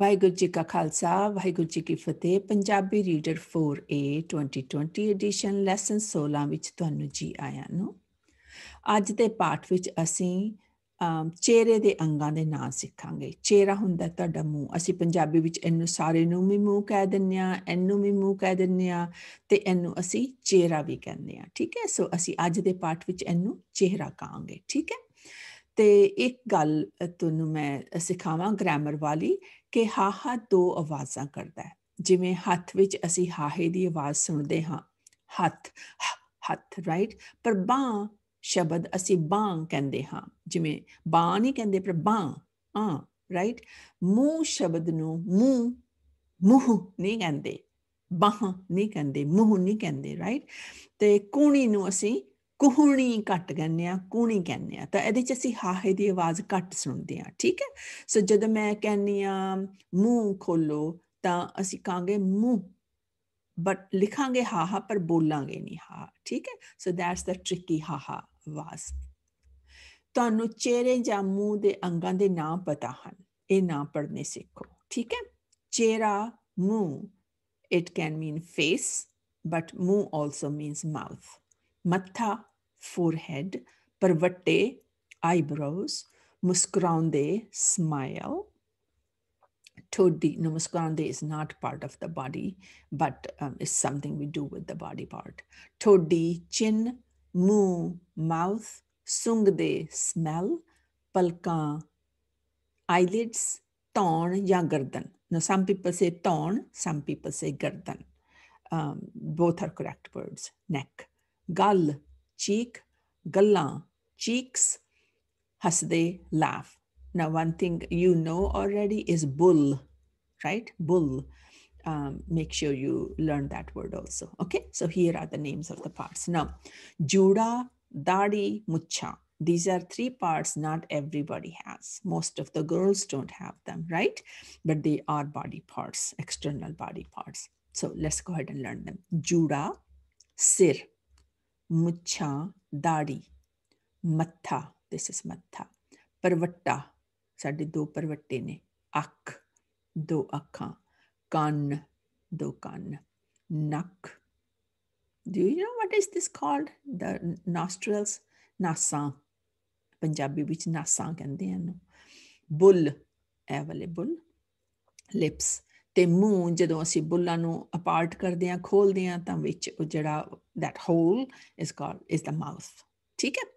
ਵਾਹਿਗੁਰੂ ਜੀ ਕਾ ਖਾਲਸਾ ਵਾਹਿਗੁਰੂ ਜੀ ਕੀ ਫਤਿਹ Punjabi reader 4A 2020 edition lesson 16 ਵਿੱਚ ਤੁਹਾਨੂੰ ਜੀ ਆਇਆਂ ਨੂੰ ਅੱਜ ਦੇ ਪਾਠ ਵਿੱਚ ਅਸੀਂ ਚਿਹਰੇ ਦੇ ਅੰਗਾਂ ਦੇ ਨਾਂ ਸਿੱਖਾਂਗੇ ਚਿਹਰਾ ਹੁੰਦਾ ਤੁਹਾਡਾ ਮੂੰਹ ਅਸੀਂ ਪੰਜਾਬੀ ਵਿੱਚ ਇਹਨੂੰ ਸਾਰੇ ਨੂੰ ਵੀ ਮੂੰਹ ਕਹਿ ਦਿੰਨੇ ਆ ਇਹਨੂੰ ਵੀ ਮੂੰਹ ਕਹਿ ਦਿੰਨੇ ਆ ਤੇ ਇਹਨੂੰ ਅਸੀਂ ਚਿਹਰਾ ਵੀ ਕਹਿੰਦੇ ਆ ਠੀਕ ਹੈ ਸੋ ਅਸੀਂ ਅੱਜ ਦੇ ਪਾਠ ਵਿੱਚ ਇਹਨੂੰ ਚਿਹਰਾ ਕਹਾਂਗੇ ਠੀਕ ਹੈ ਤੇ ਇੱਕ ਗੱਲ ਤੁਹਾਨੂੰ ਮੈਂ ਸਿਖਾਵਾਂ ਗ੍ਰਾਮਰ ਵਾਲੀ ਕਿ ਹਾ ਦੋ ਆਵਾਜ਼ਾਂ ਕਰਦਾ ਹੈ ਜਿਵੇਂ ਹੱਥ ਵਿੱਚ ਅਸੀਂ ਹਾਹੇ ਦੀ ਆਵਾਜ਼ ਸੁਣਦੇ ਹਾਂ ਹੱਥ ਹੱਥ ਰਾਈਟ ਪਰ ਬਾਹ ਸ਼ਬਦ ਅਸੀਂ ਬਾਹ ਕਹਿੰਦੇ ਹਾਂ ਜਿਵੇਂ ਬਾਹ ਨਹੀਂ ਕਹਿੰਦੇ ਪਰ ਬਾਹ ਆ ਰਾਈਟ ਮੂੰਹ ਸ਼ਬਦ ਨੂੰ ਮੂੰਹ ਮੂੰਹ ਨਹੀਂ ਕਹਿੰਦੇ ਬਾਹ ਨਹੀਂ ਕਹਿੰਦੇ ਮੂੰਹ ਨਹੀਂ ਕਹਿੰਦੇ ਰਾਈਟ ਤੇ ਕੋਣੀ ਨੂੰ ਅਸੀਂ ਕੁਹਣੀ ਘੱਟ ਕਹਿੰਦੇ ਆ ਕੂਣੀ ਕਹਿੰਦੇ ਆ ਤਾਂ ਇਹਦੇ ਚ ਅਸੀਂ ਹਾਹੇ ਦੀ ਆਵਾਜ਼ ਘੱਟ ਸੁਣਦੇ ਆ ਠੀਕ ਹੈ ਸੋ ਜਦੋਂ ਮੈਂ ਕਹਿੰਨੀ ਆ ਮੂੰਹ ਖੋਲੋ ਤਾਂ ਅਸੀਂ ਕਾਂਗੇ ਮੂੰਹ ਬਟ ਲਿਖਾਂਗੇ ਹਾਹਾ ਪਰ ਬੋਲਾਂਗੇ ਨਹੀਂ ਹਾ ਠੀਕ ਹੈ ਸੋ ਦੈਟਸ ਦਾ ਟ੍ਰਿਕੀ ਹਾਹਾ ਆਵਾਜ਼ ਤੁਹਾਨੂੰ ਚਿਹਰੇ ਜਾਂ ਮੂੰਹ ਦੇ ਅੰਗਾਂ ਦੇ ਨਾਮ ਪਤਾ ਹਨ ਇਹ ਨਾਮ ਪੜ੍ਹਨੇ ਸਿੱਖੋ ਠੀਕ ਹੈ ਚਿਹਰਾ ਮੂੰਹ it can mean face but ਮੂੰਹ also means mouth Matha, forehead. parvate eyebrows. Muskurande, smile. Todi, no, muskurande is not part of the body, but um, is something we do with the body part. Todi, chin. Muh, mouth. Sungde, smell. Palkan, eyelids. Taun, ya gardan. Now, some people say taun, some people say gardan. Um, both are correct words. Neck. ਗੱਲ cheek, galla, cheeks, hasde, laugh. Now, one thing you know already is bull, right? Bull. Um, make sure you learn that word also. Okay, so here are the names of the parts. Now, juda, dadi, mucha. These are three parts not everybody has. Most of the girls don't have them, right? But they are body parts, external body parts. So let's go ahead and learn them. Juda, sir ਮੁੱਛਾਂ ਦਾੜੀ ਮੱਥਾ this ਇਸ ਮੱਥਾ ਪਰਵੱਟਾ ਸਾਡੇ ਦੋ ਪਰਵੱਟੇ ਨੇ ਅੱਖ ਦੋ ਅੱਖਾਂ ਕੰਨ ਦੋ ਕੰਨ ਨੱਕ do you know what is this called the nostrils ਨਾਸਾਂ Punjabi ਵਿੱਚ ਨਾਸਾਂ ਕਹਿੰਦੇ ਹਨ ਬੁੱਲ ਇਹ ਵਾਲੇ ਬੁੱਲ ਲਿਪਸ ਤੇ ਮੂੰਹ ਜਦੋਂ ਅਸੀਂ ਬੁੱਲਾਂ ਨੂੰ ਅਪਾਰਟ ਕਰਦੇ ਆ ਖੋਲਦੇ ਆ ਤਾਂ ਵਿੱਚ ਉਹ ਜਿਹੜਾ that hole is called is the mouth ਠੀਕ ਹੈ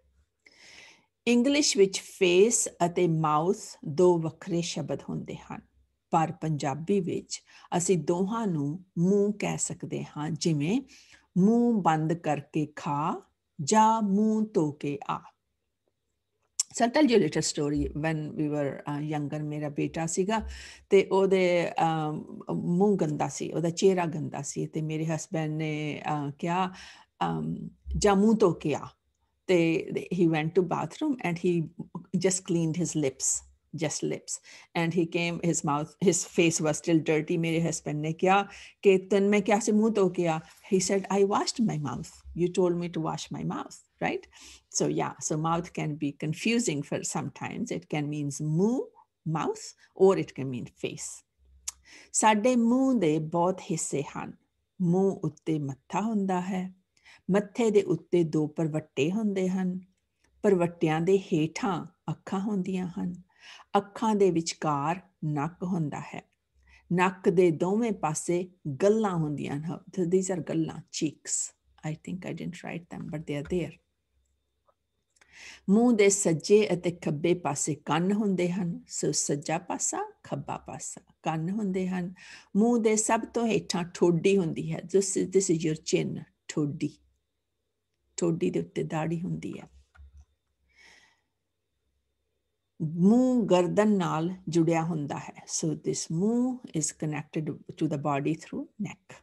ਇੰਗਲਿਸ਼ ਵਿੱਚ ਫੇਸ ਅਤੇ ਮਾਊਥ ਦੋ ਵੱਖਰੇ ਸ਼ਬਦ ਹੁੰਦੇ ਹਨ ਪਰ ਪੰਜਾਬੀ ਵਿੱਚ ਅਸੀਂ ਦੋਹਾਂ ਨੂੰ ਮੂੰਹ ਕਹਿ ਸਕਦੇ ਹਾਂ ਜਿਵੇਂ ਮੂੰਹ ਬੰਦ ਕਰਕੇ ਖਾ ਜਾਂ ਮੂੰਹ ਧੋ ਕੇ ਆ so sir tell you little story when we were younger ਮੇਰਾ ਬੇਟਾ ਸੀਗਾ ਤੇ ਉਹਦੇ ਮੂੰਹ ਗੰਦਾ ਸੀ ਉਹਦਾ ਚਿਹਰਾ ਗੰਦਾ ਸੀ ਤੇ ਮੇਰੇ ਹਸਬੰਡ ਨੇ ਕਿਹਾ ਜਾਮੂ ਤੋਂ ਕਿਹਾ ਤੇ he went to bathroom and he just cleaned his lips just lips and he came his mouth his face was still dirty mere husband ne kya ke tan mein kya se muh to kiya he said i washed my mouth you told me to wash my mouth right so yeah so mouth can be confusing for sometimes it can means muh mouth or it can mean face ਸਾਡੇ ਮੂੰਹ ਦੇ ਬਹੁਤ ਹਿੱਸੇ ਹਨ ਮੂੰਹ ਉੱਤੇ ਮੱਥਾ ਹੁੰਦਾ ਹੈ ਮੱਥੇ ਦੇ ਉੱਤੇ ਦੋ ਪਰਵੱਟੇ ਹੁੰਦੇ ਹਨ ਪਰਵੱਟਿਆਂ ਦੇ ਹੇਠਾਂ ਅੱਖਾਂ ਹੁੰਦੀਆਂ ਹਨ ਅੱਖਾਂ ਦੇ ਵਿਚਕਾਰ ਨੱਕ ਹੁੰਦਾ ਹੈ ਨੱਕ ਦੇ ਦੋਵੇਂ ਪਾਸੇ ਗੱਲਾਂ ਹੁੰਦੀਆਂ ਹਨ ਥੀਸ ਆਰ ਗੱਲਾਂ cheeks I think I didn't write them but they are there ਮੂੰਹ ਦੇ ਸੱਜੇ ਅਤੇ ਖੱਬੇ ਪਾਸੇ ਕੰਨ ਹੁੰਦੇ ਹਨ ਸੋ ਸੱਜਾ ਪਾਸਾ ਖੱਬਾ ਪਾਸਾ ਕੰਨ ਹੁੰਦੇ ਹਨ ਮੂੰਹ ਦੇ ਸਭ ਤੋਂ ਹੇਠਾਂ ਠੋਡੀ ਹੁੰਦੀ ਹੈ ਦਿਸ ਇਜ਼ ਦਿਸ ਚਿਨ ਠੋਡੀ ਠੋਡੀ ਦੇ ਉੱਤੇ ਦਾੜੀ ਹੁੰਦੀ ਹੈ ਮੂੰਹ ਗਰਦਨ ਨਾਲ ਜੁੜਿਆ ਹੁੰਦਾ ਹੈ ਸੋ ਥਿਸ ਮੂੰਹ is connected to the body through neck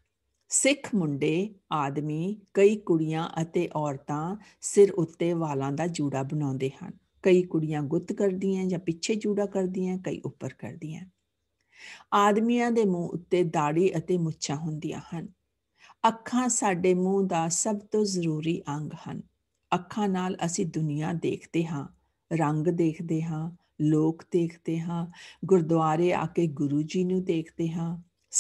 ਸਿੱਖ ਮੁੰਡੇ ਆਦਮੀ ਕਈ ਕੁੜੀਆਂ ਅਤੇ ਔਰਤਾਂ ਸਿਰ ਉੱਤੇ ਵਾਲਾਂ ਦਾ ਜੂੜਾ ਬਣਾਉਂਦੇ ਹਨ ਕਈ ਕੁੜੀਆਂ ਗੁੱਤ ਕਰਦੀਆਂ ਜਾਂ ਪਿੱਛੇ ਜੂੜਾ ਕਰਦੀਆਂ ਕਈ ਉੱਪਰ ਕਰਦੀਆਂ ਆਦਮੀਆਂ ਦੇ ਮੂੰਹ ਉੱਤੇ ਦਾੜੀ ਅਤੇ ਮੁੱਛਾਂ ਹੁੰਦੀਆਂ ਹਨ ਅੱਖਾਂ ਸਾਡੇ ਮੂੰਹ ਦਾ ਸਭ ਤੋਂ ਜ਼ਰੂਰੀ ਅੰਗ ਹਨ ਅੱਖਾਂ ਨਾਲ ਅਸੀਂ ਦੁਨੀਆ ਦੇਖਦੇ ਹਾਂ ਰੰਗ ਦੇਖਦੇ ਹਾਂ ਲੋਕ ਦੇਖਦੇ ਹਾਂ ਗੁਰਦੁਆਰੇ ਆ ਕੇ ਗੁਰੂ ਜੀ ਨੂੰ ਦੇਖਦੇ ਹਾਂ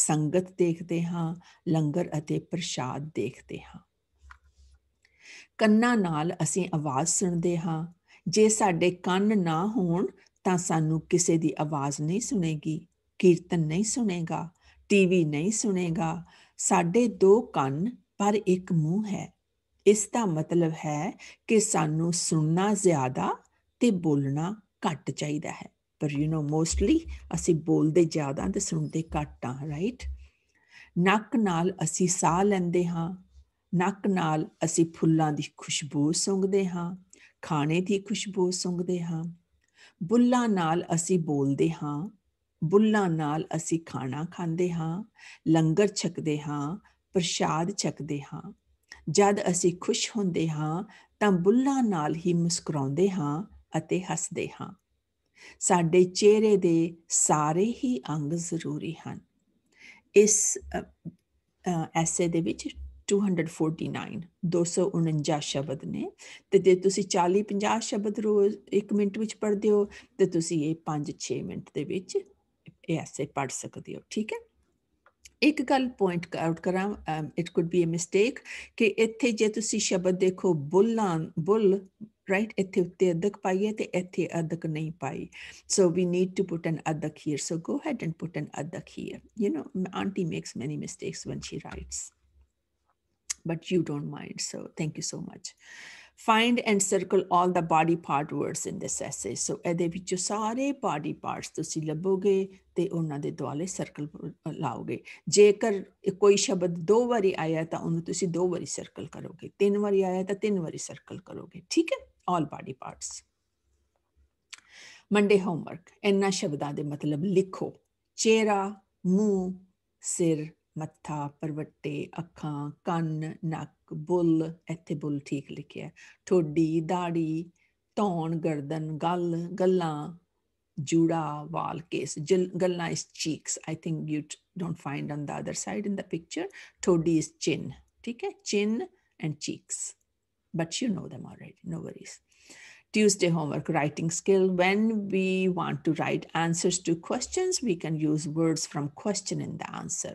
ਸੰਗਤ ਦੇਖਦੇ ਹਾਂ ਲੰਗਰ ਅਤੇ ਪ੍ਰਸ਼ਾਦ ਦੇਖਦੇ ਹਾਂ ਕੰਨਾਂ ਨਾਲ ਅਸੀਂ ਆਵਾਜ਼ ਸੁਣਦੇ ਹਾਂ ਜੇ ਸਾਡੇ ਕੰਨ ਨਾ ਹੋਣ ਤਾਂ ਸਾਨੂੰ ਕਿਸੇ ਦੀ ਆਵਾਜ਼ ਨਹੀਂ ਸੁਣੇਗੀ ਕੀਰਤਨ ਨਹੀਂ ਸੁਣੇਗਾ ਟੀਵੀ ਨਹੀਂ ਸੁਣੇਗਾ ਸਾਡੇ ਦੋ ਕੰਨ ਪਰ ਇੱਕ ਮੂੰਹ ਹੈ ਇਸ ਦਾ ਮਤਲਬ ਹੈ ਕਿ ਸਾਨੂੰ ਸੁਣਨਾ ਜ਼ਿਆਦਾ ਤੇ ਬੋਲਣਾ ਘੱਟ ਚਾਹੀਦਾ ਹੈ ਪਰ ਯੂ نو ਮੋਸਟਲੀ ਅਸੀਂ ਬੋਲਦੇ ਜ਼ਿਆਦਾ ਤੇ ਸੁਣਦੇ ਘੱਟ ਆ ਰਾਈਟ ਨੱਕ ਨਾਲ ਅਸੀਂ ਸਾਹ ਲੈਂਦੇ ਹਾਂ ਨੱਕ ਨਾਲ ਅਸੀਂ ਫੁੱਲਾਂ ਦੀ ਖੁਸ਼ਬੂ ਸੁੰਘਦੇ ਹਾਂ ਖਾਣੇ ਦੀ ਖੁਸ਼ਬੂ ਸੁੰਘਦੇ ਹਾਂ ਬੁੱਲਾਂ ਨਾਲ ਅਸੀਂ ਬੋਲਦੇ ਹਾਂ ਬੁੱਲਾਂ ਨਾਲ ਅਸੀਂ ਖਾਣਾ ਖਾਂਦੇ ਹਾਂ ਲੰਗਰ ਛਕਦੇ ਹਾਂ ਪ੍ਰਸ਼ਾਦ ਛਕਦੇ ਹਾਂ ਜਦ ਅਸੀਂ ਖੁਸ਼ ਹੁੰਦੇ ਹਾਂ ਤਾਂ ਬੁੱਲਾਂ ਨਾਲ ਹੀ ਮੁਸਕਰਾਉਂਦੇ ਹਾਂ ਅਤੇ ਹੱਸਦੇ ਹਾਂ ਸਾਡੇ ਚਿਹਰੇ ਦੇ ਸਾਰੇ ਹੀ ਅੰਗ ਜ਼ਰੂਰੀ ਹਨ ਇਸ ਐਸੇ ਦੇ ਵਿੱਚ 249 249 ਸ਼ਬਦ ਨੇ ਤੇ ਜੇ ਤੁਸੀਂ 40 50 ਸ਼ਬਦ ਰੋਜ਼ 1 ਮਿੰਟ ਵਿੱਚ ਪੜ੍ਹਦੇ ਹੋ ਤੇ ਤੁਸੀਂ ਇਹ 5 6 ਮਿੰਟ ਦੇ ਵਿੱਚ ਇਹ ਐਸੇ ਪੜ੍ਹ ਸਕਦੇ ਹੋ ਠੀਕ ਹੈ ਇੱਕ ਗੱਲ ਪੁਆਇੰਟ ਆਊਟ ਕਰਾਂ it could be a mistake ਕਿ ਇੱਥੇ ਜੇ ਤੁਸੀਂ ਸ਼ਬਦ ਦੇਖੋ ਬੁੱਲਾਂ ਬੁੱਲ right ਇੱਥੇ ਉੱਤੇ ਅਦਕ ਪਾਈਏ ਤੇ ਇੱਥੇ ਅਦਕ ਨਹੀਂ ਪਾਈ so we need to put an adak here so go ahead and put an adak here you know auntie makes many mistakes when she writes but you don't mind. So thank you so much. Find and circle all the body part words in this essay. So ਇਹਦੇ ਵਿੱਚੋਂ ਸਾਰੇ body parts ਤੁਸੀਂ ਲੱਭੋਗੇ ਤੇ ਉਹਨਾਂ ਦੇ ਦੁਆਲੇ circle ਲਾਓਗੇ ਜੇਕਰ ਕੋਈ ਸ਼ਬਦ ਦੋ ਵਾਰੀ ਆਇਆ ਤਾਂ ਉਹਨੂੰ ਤੁਸੀਂ ਦੋ ਵਾਰੀ ਸਰਕਲ ਕਰੋਗੇ ਤਿੰਨ ਵਾਰੀ ਆਇਆ ਤਾਂ ਤਿੰਨ ਵਾਰੀ ਸਰਕਲ ਕਰੋਗੇ ਠੀਕ ਹੈ all body parts Monday homework ਇਹਨਾਂ ਸ਼ਬਦਾਂ ਦੇ ਮਤਲਬ ਲਿਖੋ ਚਿਹਰਾ ਮੂੰਹ ਸਿਰ ਮੱਥਾ ਪਰਵੱਟੇ ਅੱਖਾਂ ਕੰਨ ਨੱਕ ਬੁੱਲ ਇੱਥੇ ਬੁੱਲ ਠੀਕ ਲਿਖਿਆ ਠੋਡੀ ਦਾੜੀ ਧੌਣ ਗਰਦਨ ਗਲ ਗੱਲਾਂ ਜੂੜਾ ਵਾਲ ਕੇਸ ਗੱਲਾਂ is cheeks I think you don't find on the other side in the picture ਠੋਡੀ ਇਸ ਚਿਨ ਠੀਕ ਹੈ chin and cheeks but you know them already, no worries. Tuesday homework writing skill. When we want to write answers to questions, we can use words from question in the answer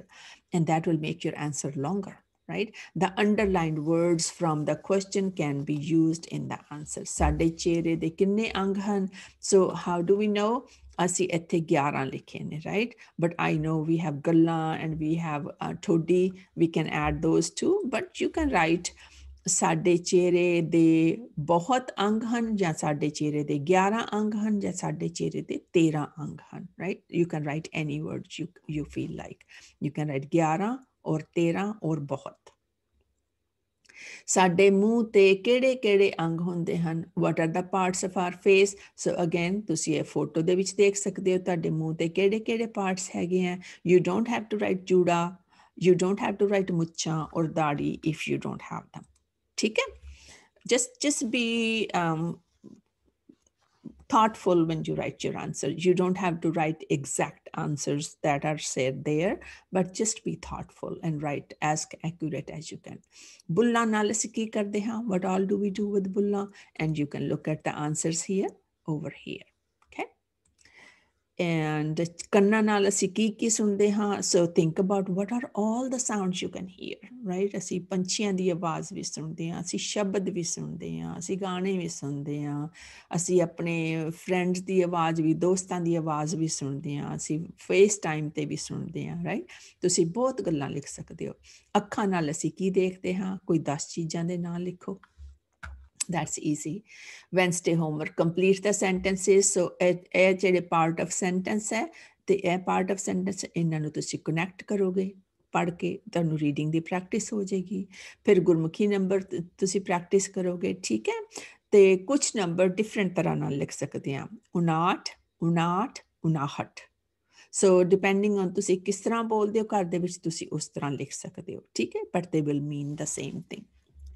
and that will make your answer longer right the underlined words from the question can be used in the answer ਸਾਡੇ ਚਿਹਰੇ ਦੇ ਕਿੰਨੇ so how do we know ਅਸੀਂ ਇੱਥੇ 11 ਲਿਖੇ ਨੇ right but i know we have ਗੱਲਾਂ and we have uh, we can add those too but you can write ਸਾਡੇ ਚਿਹਰੇ ਦੇ ਬਹੁਤ ਅੰਗ ਹਨ ਜਾਂ ਸਾਡੇ ਚਿਹਰੇ ਦੇ 11 ਅੰਗ ਹਨ ਜਾਂ ਸਾਡੇ ਚਿਹਰੇ ਦੇ 13 ਅੰਗ ਹਨ right you can write any words you you feel like you can write 11 or 13 ਔਰ ਬਹੁਤ ਸਾਡੇ ਮੂੰਹ ਤੇ ਕਿਹੜੇ-ਕਿਹੜੇ ਅੰਗ ਹੁੰਦੇ ਹਨ what are the parts of our face so again ਤੁਸੀਂ ਇਹ ਫੋਟੋ ਦੇ ਵਿੱਚ ਦੇਖ ਸਕਦੇ ਹੋ ਤੁਹਾਡੇ ਮੂੰਹ ਤੇ ਕਿਹੜੇ-ਕਿਹੜੇ ਪਾਰਟਸ ਹੈਗੇ ਆ you don't have to write ਜੂੜਾ you don't have to write ਮੁੱਛਾਂ ਔਰ ਦਾੜੀ if you don't have them ठीक है just just be um, thoughtful when you write your answer you don't have to write exact answers that are said there but just be thoughtful and write as accurate as you can bulla analysis ki kar what all do we do with bulla and you can look at the answers here over here and ਕੰਨਾਂ ਨਾਲ ਅਸੀਂ ਕੀ ਕੀ ਸੁਣਦੇ ਹਾਂ so think about what are 올 the sounds you can hear right ਅਸੀਂ ਪੰਛੀਆਂ ਦੀ ਆਵਾਜ਼ ਵੀ ਸੁਣਦੇ ਹਾਂ ਅਸੀਂ ਸ਼ਬਦ ਵੀ ਸੁਣਦੇ ਹਾਂ ਅਸੀਂ ਗਾਣੇ ਵੀ ਸੁਣਦੇ ਹਾਂ ਅਸੀਂ ਆਪਣੇ ਫਰੈਂਡਸ ਦੀ ਆਵਾਜ਼ ਵੀ ਦੋਸਤਾਂ ਦੀ ਆਵਾਜ਼ ਵੀ ਸੁਣਦੇ ਹਾਂ ਅਸੀਂ ਫੇਸ ਟਾਈਮ ਤੇ ਵੀ ਸੁਣਦੇ ਹਾਂ ਰਾਈਟ ਤੁਸੀਂ ਬਹੁਤ ਗੱਲਾਂ ਲਿਖ ਸਕਦੇ ਹੋ ਅੱਖਾਂ ਨਾਲ ਅਸੀਂ ਕੀ ਦੇਖਦੇ ਹਾਂ ਕੋਈ 10 ਚੀਜ਼ਾਂ ਦੇ ਨਾਂ ਲਿਖੋ that's easy wednesday homework complete the sentences so ਇਹ ਜਿਹੜੇ ਪਾਰਟ ਆਫ ਸੈਂਟੈਂਸ ਹੈ ਤੇ ਇਹ ਪਾਰਟ ਆਫ ਸੈਂਟੈਂਸ ਇਹਨਾਂ ਨੂੰ ਤੁਸੀਂ ਕਨੈਕਟ ਕਰੋਗੇ ਪੜ੍ਹ ਕੇ ਤੁਹਾਨੂੰ ਰੀਡਿੰਗ ਦੀ ਪ੍ਰੈਕਟਿਸ ਹੋ ਜਾਏਗੀ ਫਿਰ ਗੁਰਮੁਖੀ ਨੰਬਰ ਤੁਸੀਂ ਪ੍ਰੈਕਟਿਸ ਕਰੋਗੇ ਠੀਕ ਹੈ ਤੇ ਕੁਝ ਨੰਬਰ ਡਿਫਰੈਂਟ ਤਰ੍ਹਾਂ ਨਾਲ ਲਿਖ ਸਕਦੇ ਆ 59 59 59 ਸੋ ਡਿਪੈਂਡਿੰਗ ਔਨ ਤੁਸੀਂ ਕਿਸ ਤਰ੍ਹਾਂ ਬੋਲਦੇ ਹੋ ਘਰ ਦੇ ਵਿੱਚ ਤੁਸੀਂ ਉਸ ਤਰ੍ਹਾਂ ਲਿਖ ਸਕਦੇ ਹੋ ਠੀਕ ਹੈ but they will mean the same thing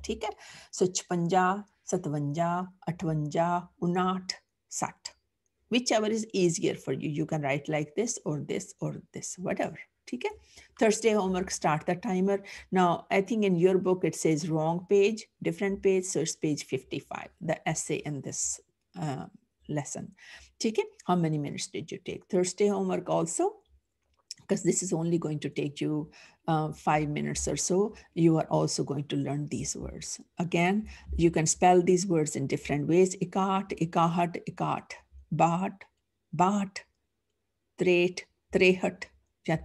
ਠੀਕ ਹੈ ਸੋ 56 57 58 unat, sat. whichever is easier for you you can write like this or this or this whatever okay thursday homework start the timer now i think in your book it says wrong page different page so it's page 55 the essay in this uh, lesson okay how many minutes did you take thursday homework also because this is only going to take you uh, five minutes or so, you are also going to learn these words. Again, you can spell these words in different ways. Ikat, ikahat, ikat, bat, bat, tret, trehat, ya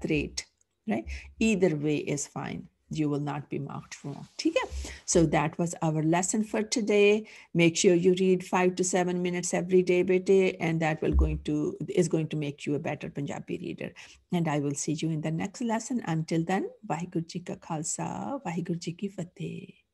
right? Either way is fine. You will not be marked wrong. Okay? So that was our lesson for today. Make sure you read five to seven minutes every day by day, and that will going to is going to make you a better Punjabi reader. And I will see you in the next lesson. Until then, Vaheguru Ka Khalsa, Vaheguru Ki Fateh.